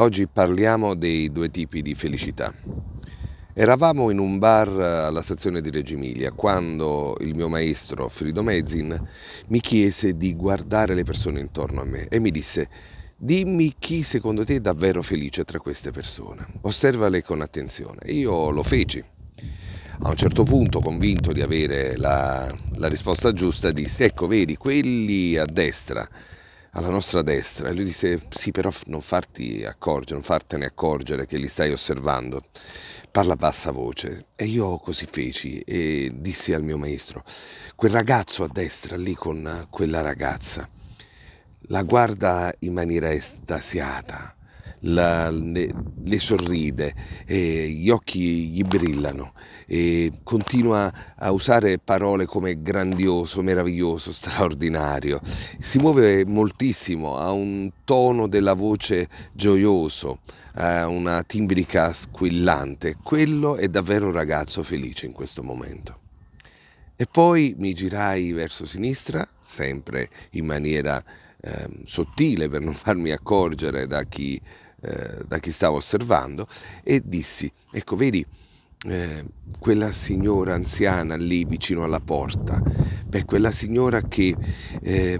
Oggi parliamo dei due tipi di felicità. Eravamo in un bar eh, alla stazione di Reggio Emilia quando il mio maestro Frido Mezzin mi chiese di guardare le persone intorno a me e mi disse Dimmi chi secondo te è davvero felice tra queste persone. Osservale con attenzione. Io lo feci. A un certo punto, convinto di avere la, la risposta giusta, disse ecco vedi, quelli a destra alla nostra destra e lui disse sì però non farti accorgere, non fartene accorgere che li stai osservando, parla a bassa voce e io così feci e dissi al mio maestro quel ragazzo a destra lì con quella ragazza la guarda in maniera estasiata la, le, le, sorride, gli occhi gli brillano, e continua a usare parole come grandioso, meraviglioso, straordinario, si muove moltissimo, ha un tono della voce gioioso, ha una timbrica squillante, quello è davvero un ragazzo felice in questo momento. E poi mi girai verso sinistra, sempre in maniera eh, sottile per non farmi accorgere da chi eh, da chi stava osservando e dissi, ecco vedi, eh, quella signora anziana lì vicino alla porta, per quella signora che eh,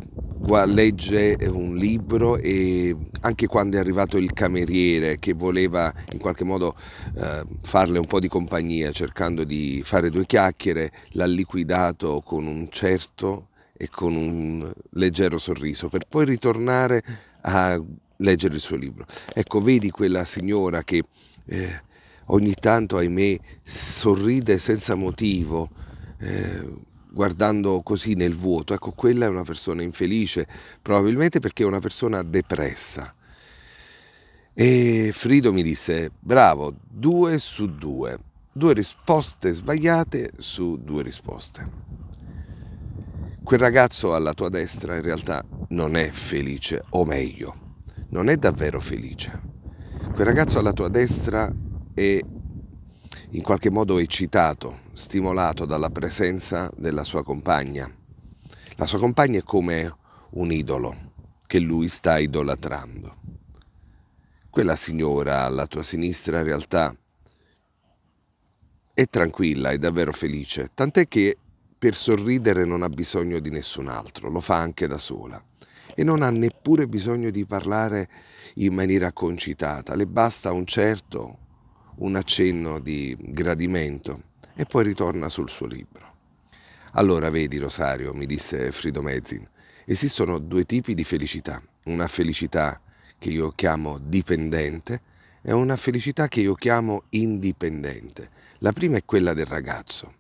legge un libro e anche quando è arrivato il cameriere che voleva in qualche modo eh, farle un po' di compagnia cercando di fare due chiacchiere, l'ha liquidato con un certo e con un leggero sorriso per poi ritornare a leggere il suo libro. Ecco, vedi quella signora che eh, ogni tanto, ahimè, sorride senza motivo, eh, guardando così nel vuoto. Ecco, quella è una persona infelice, probabilmente perché è una persona depressa. E Frido mi disse, bravo, due su due, due risposte sbagliate su due risposte. Quel ragazzo alla tua destra in realtà non è felice, o meglio, non è davvero felice. Quel ragazzo alla tua destra è in qualche modo eccitato, stimolato dalla presenza della sua compagna. La sua compagna è come un idolo che lui sta idolatrando. Quella signora alla tua sinistra in realtà è tranquilla, è davvero felice, tant'è che per sorridere non ha bisogno di nessun altro, lo fa anche da sola e non ha neppure bisogno di parlare in maniera concitata, le basta un certo, un accenno di gradimento e poi ritorna sul suo libro. Allora vedi Rosario, mi disse Frido Mezzin, esistono due tipi di felicità, una felicità che io chiamo dipendente e una felicità che io chiamo indipendente. La prima è quella del ragazzo,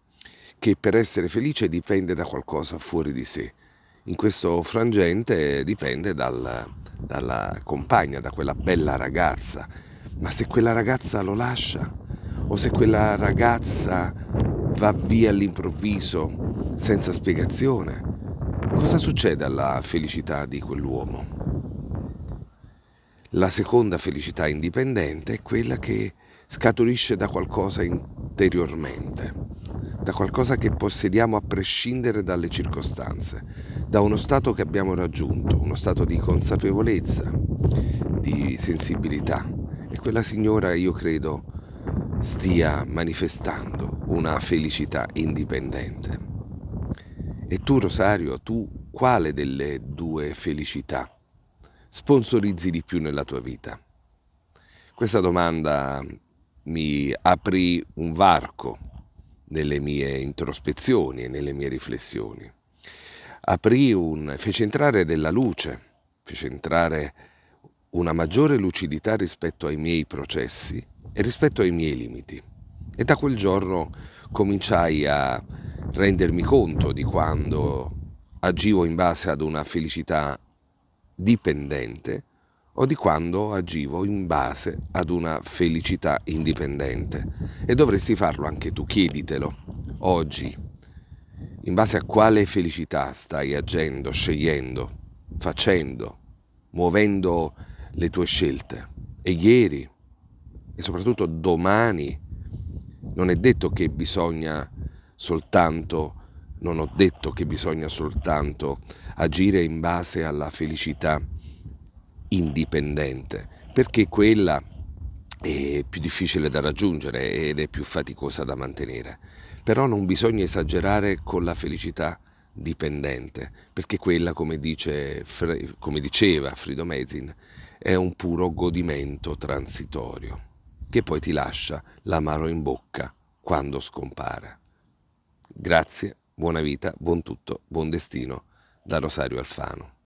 che per essere felice dipende da qualcosa fuori di sé, in questo frangente dipende dal, dalla compagna, da quella bella ragazza. Ma se quella ragazza lo lascia o se quella ragazza va via all'improvviso senza spiegazione, cosa succede alla felicità di quell'uomo? La seconda felicità indipendente è quella che scaturisce da qualcosa interiormente, da qualcosa che possediamo a prescindere dalle circostanze, da uno stato che abbiamo raggiunto, uno stato di consapevolezza, di sensibilità. E quella signora, io credo, stia manifestando una felicità indipendente. E tu, Rosario, tu quale delle due felicità sponsorizzi di più nella tua vita? Questa domanda mi aprì un varco nelle mie introspezioni e nelle mie riflessioni aprì un, fece entrare della luce, fece entrare una maggiore lucidità rispetto ai miei processi e rispetto ai miei limiti. E da quel giorno cominciai a rendermi conto di quando agivo in base ad una felicità dipendente o di quando agivo in base ad una felicità indipendente. E dovresti farlo anche tu, chieditelo oggi in base a quale felicità stai agendo, scegliendo, facendo, muovendo le tue scelte. E ieri e soprattutto domani non è detto che bisogna soltanto, non ho detto che bisogna soltanto agire in base alla felicità indipendente, perché quella è più difficile da raggiungere ed è più faticosa da mantenere. Però non bisogna esagerare con la felicità dipendente, perché quella, come, dice, come diceva Fridomezin, è un puro godimento transitorio, che poi ti lascia l'amaro in bocca quando scompare. Grazie, buona vita, buon tutto, buon destino, da Rosario Alfano.